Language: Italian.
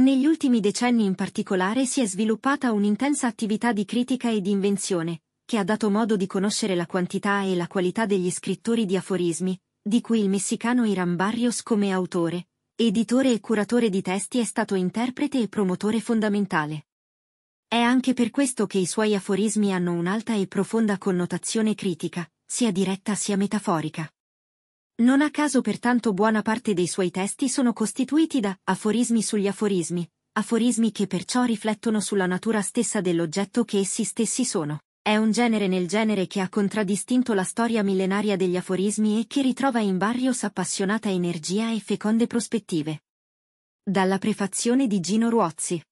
Negli ultimi decenni in particolare si è sviluppata un'intensa attività di critica e di invenzione, che ha dato modo di conoscere la quantità e la qualità degli scrittori di aforismi, di cui il messicano Iran Barrios come autore, editore e curatore di testi è stato interprete e promotore fondamentale. È anche per questo che i suoi aforismi hanno un'alta e profonda connotazione critica, sia diretta sia metaforica. Non a caso pertanto buona parte dei suoi testi sono costituiti da aforismi sugli aforismi, aforismi che perciò riflettono sulla natura stessa dell'oggetto che essi stessi sono. È un genere nel genere che ha contraddistinto la storia millenaria degli aforismi e che ritrova in Barrios appassionata energia e feconde prospettive. Dalla prefazione di Gino Ruozzi